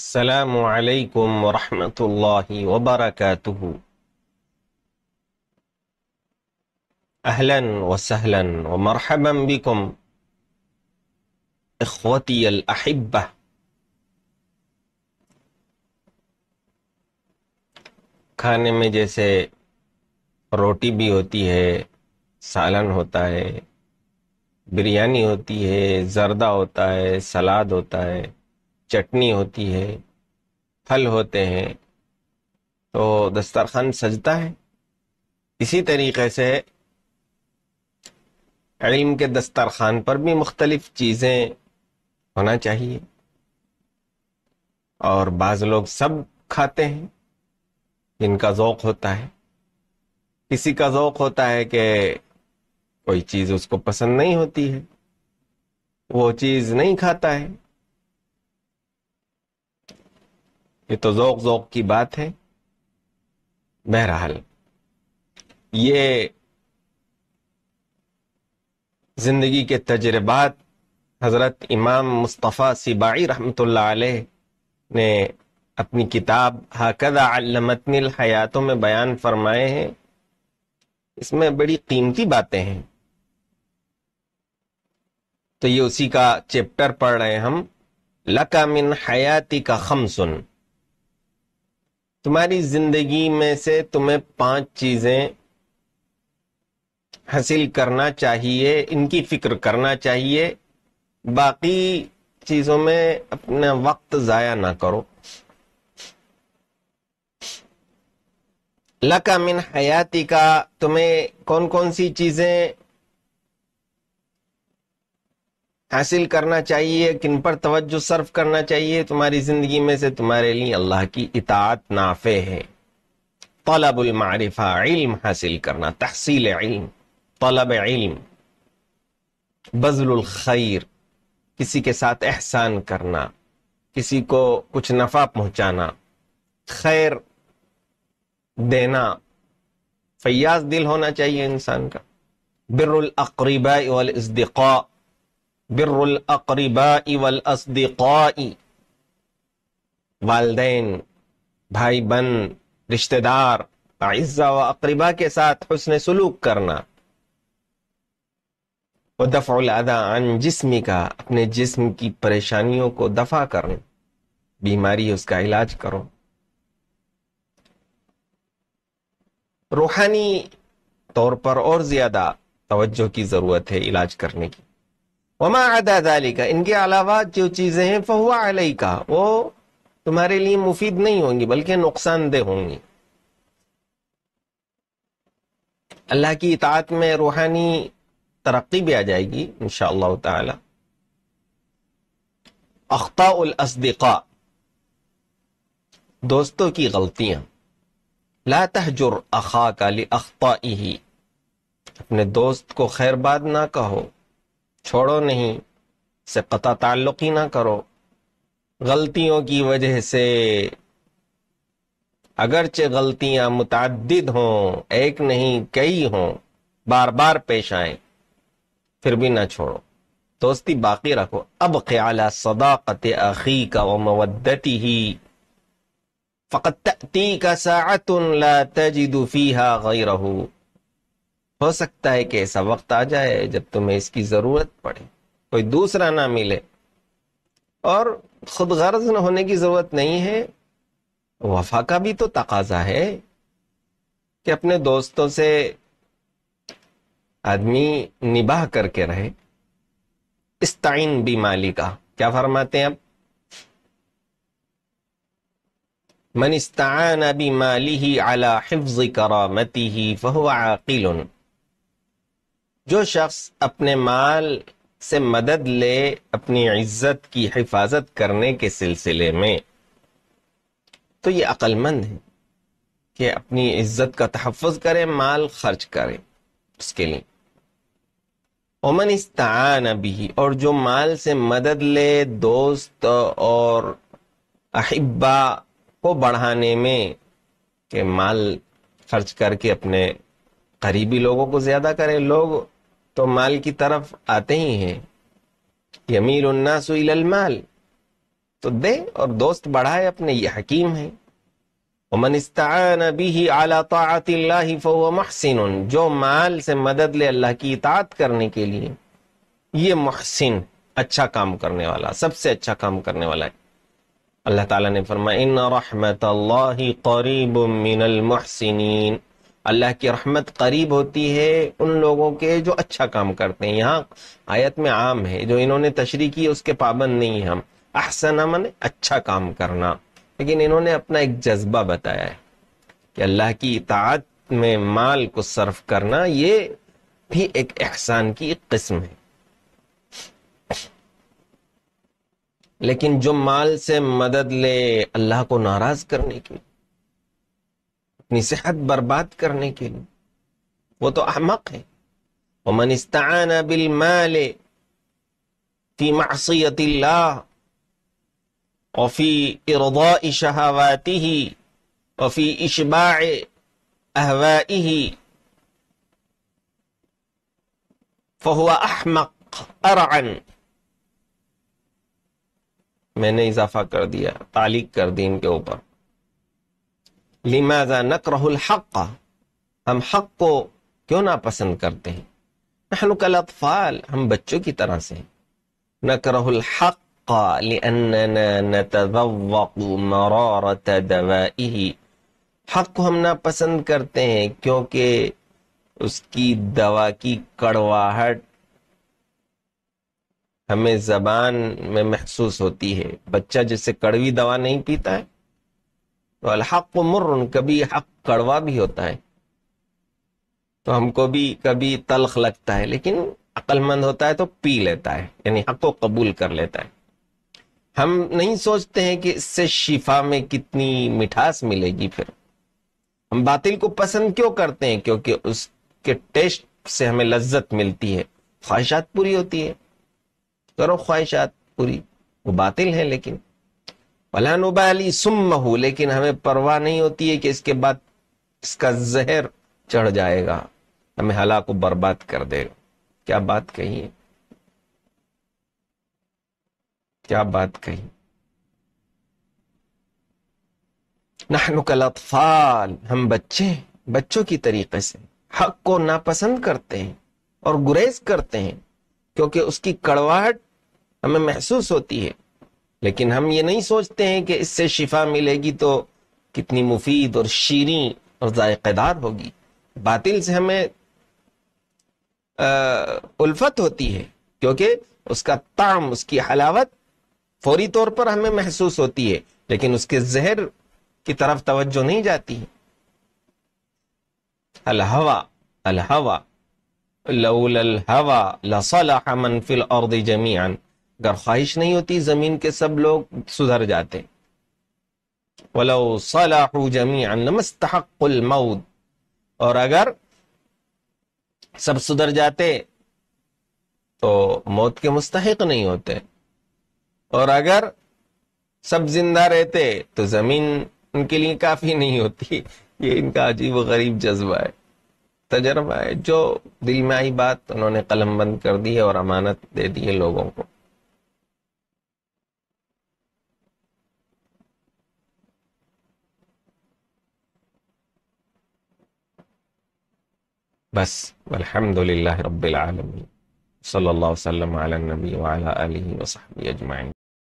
السلام عليكم ورحمة الله وبركاته أهلا وسهلا ومرحبا بكم إخوتي الأحبة खाने में जैसे रोटी भी होती है सालन होता है बिरयानी होती है जर्दा होता है सलाद होता है चटनी होती है फल होते हैं तो दस्तरखान सजता है इसी तरीके से इल्म के दस्तरखान पर भी मुख्तलिफ चीज़ें होना चाहिए और बाज़ लोग सब खाते हैं जिनका ज़ौक होता है किसी का ज़ौक होता है कि कोई चीज़ उसको पसंद नहीं होती है वो चीज़ नहीं खाता है ये तो ज़ोक ज़ोक की बात है बहरहाल ये ज़िंदगी के तजर्बात हज़रत इमाम मुस्तफ़ा सिबाई रहमत ने अपनी किताब हाकदा हयातों में बयान फरमाए हैं इसमें बड़ी कीमती बातें हैं तो ये उसी का चैप्टर पढ़ रहे हैं हम लकामिन हयाती का खम सुन तुम्हारी जिंदगी में से तुम्हें पांच चीजें हासिल करना चाहिए इनकी फिक्र करना चाहिए बाकी चीजों में अपना वक्त जाया ना करो लका मिन हयाती का तुम्हें कौन कौन सी चीजें हासिल करना चाहिए किन पर तवज्जो सर्फ करना चाहिए तुम्हारी जिंदगी में से तुम्हारे लिए अल्लाह की इतात नाफे है तलबुल मारिफा इल्म हासिल करना तहसील इल्म तलब इल्म बजल खैर किसी के साथ एहसान करना किसी को कुछ नफा पहुंचाना खैर देना फयाज दिल होना चाहिए इंसान का बिरुल अकरीबा वल इस्दिका बिर अकरीबा वल असदी वालदेन भाई बन रिश्तेदार इज्जा व अकरीबा के साथ हुसन सलूक करना व दफा अदा अन जिसमी का अपने जिस्म की परेशानियों को दफा करना बीमारी उसका इलाज करो रूहानी तौर पर और ज्यादा तवज्जो की जरूरत है इलाज करने की वमा का इनके अलावा जो चीज़ें हैं फहुआ अलई का वो तुम्हारे लिए मुफीद नहीं होंगी बल्कि नुकसानदेह होंगी अल्लाह की इतात में रूहानी तरक्की भी आ जाएगी इनशाला ताला अख्ता असदिका दोस्तों की गलतियां ला तहजुर अखा का अख्ता ही अपने दोस्त को खैरबाद ना कहो छोड़ो नहीं से कता ताल्लुक ही ना करो गलतियों की वजह से अगरचे गलतियां मुतद हों एक नहीं कई हों बार बार पेश आए फिर भी ना छोड़ो दोस्ती बाकी रखो अब ख्याल सदाकत अखी का व मवदती ही फ़कत का सातुन ला तजिदुफ़ी गई रहू हो सकता है कि ऐसा वक्त आ जाए जब तुम्हें इसकी जरूरत पड़े कोई दूसरा ना मिले और खुद गर्ज न होने की जरूरत नहीं है वफा का भी तो तकाजा है कि अपने दोस्तों से आदमी निभा करके रहे इस ताइन भी माली का क्या फरमाते हैं अब मनिस्तान अभी माली ही आला हिफ्ज करामती ही फहुआ जो शख्स अपने माल से मदद ले अपनी इज्जत की हिफाजत करने के सिलसिले में तो ये अक्लमंद है कि अपनी इज्जत का तहफ़ करे माल खर्च करे उसके लिए उमन इस्तान अभी और जो माल से मदद ले दोस्त और अहिबा को बढ़ाने में कि माल खर्च करके अपने करीबी लोगों को ज़्यादा करें लोग तो माल की तरफ आते ही हैं यमील उन्नासु इलल माल तो दे और दोस्त बढ़ाए अपने ये हकीम है महसिन जो माल से मदद ले अल्लाह की इतात करने के लिए ये महसिन अच्छा काम करने वाला सबसे अच्छा काम करने वाला है अल्लाह ताला ने फरमाया इन रहमत अल्लाह की रहमत करीब होती है उन लोगों के जो अच्छा काम करते हैं यहाँ आयत में आम है जो इन्होंने तशरी की उसके पाबंद नहीं हम अहसन अमन अच्छा काम करना लेकिन इन्होंने अपना एक जज्बा बताया है कि अल्लाह की इतात में माल को सर्फ करना ये भी एक एहसान की एक किस्म है लेकिन जो माल से मदद ले अल्लाह को नाराज करने की اپنی صحت برباد کرنے کے لئے وہ تو احمق ہے ومن استعان بالمال في معصية الله وفي إرضاء شهواته وفي إشباع أهوائه فهو أحمق أرعن میں نے اضافہ کر دیا تعلیق کر دی ان کے اوپر लिमाजा नकरहुल हक़ हम हक़ को क्यों ना पसंद करते हैं नहनु कल अतफ़ाल हम बच्चों की तरह से नकरहुल हक़ हक़ को हम ना पसंद करते हैं क्योंकि उसकी दवा की कड़वाहट हमें जबान में महसूस होती है बच्चा जिससे कड़वी दवा नहीं पीता है तो अलहक मुर्र कभी हक कड़वा भी होता है तो हमको भी कभी तलख लगता है लेकिन अक्लमंद होता है तो पी लेता है यानी हक को कबूल कर लेता है हम नहीं सोचते हैं कि इससे शिफा में कितनी मिठास मिलेगी फिर हम बातिल को पसंद क्यों करते हैं क्योंकि उसके टेस्ट से हमें लज्जत मिलती है ख्वाहिशात पूरी होती है करो ख्वाहिशात पूरी वो बातिल है लेकिन वला नुबाली लेकिन हमें परवाह नहीं होती है कि इसके बाद इसका जहर चढ़ जाएगा हमें हला को बर्बाद कर देगा क्या बात कही है क्या बात कही नाहनु कल अतफाल हम बच्चे बच्चों की तरीके से हक को नापसंद करते हैं और गुरेज करते हैं क्योंकि उसकी कड़वाहट हमें महसूस होती है लेकिन हम ये नहीं सोचते हैं कि इससे शिफा मिलेगी तो कितनी मुफीद और शीरी और जायकेदार होगी बातिल से हमें आ, उल्फत होती है क्योंकि उसका ताम उसकी हलावत फौरी तौर पर हमें महसूस होती है लेकिन उसके जहर की तरफ तवज्जो नहीं जाती है अलहवा अलहवा लौल अलहवा लसलह मन फिल अर्द जमीन अगर ख्वाहिश नहीं होती जमीन के सब लोग सुधर जाते मऊद और अगर सब सुधर जाते तो मौत के मुस्तक नहीं होते और अगर सब जिंदा रहते तो जमीन उनके लिए काफी नहीं होती ये इनका अजीब गरीब जज्बा है तजर्बा है जो दिल में आई बात उन्होंने कलम बंद कर दी है और अमानत दे दी है लोगों को بس والحمد لله رب العالمين صلى الله وسلم على النبي وعلى آله وصحبه أجمعين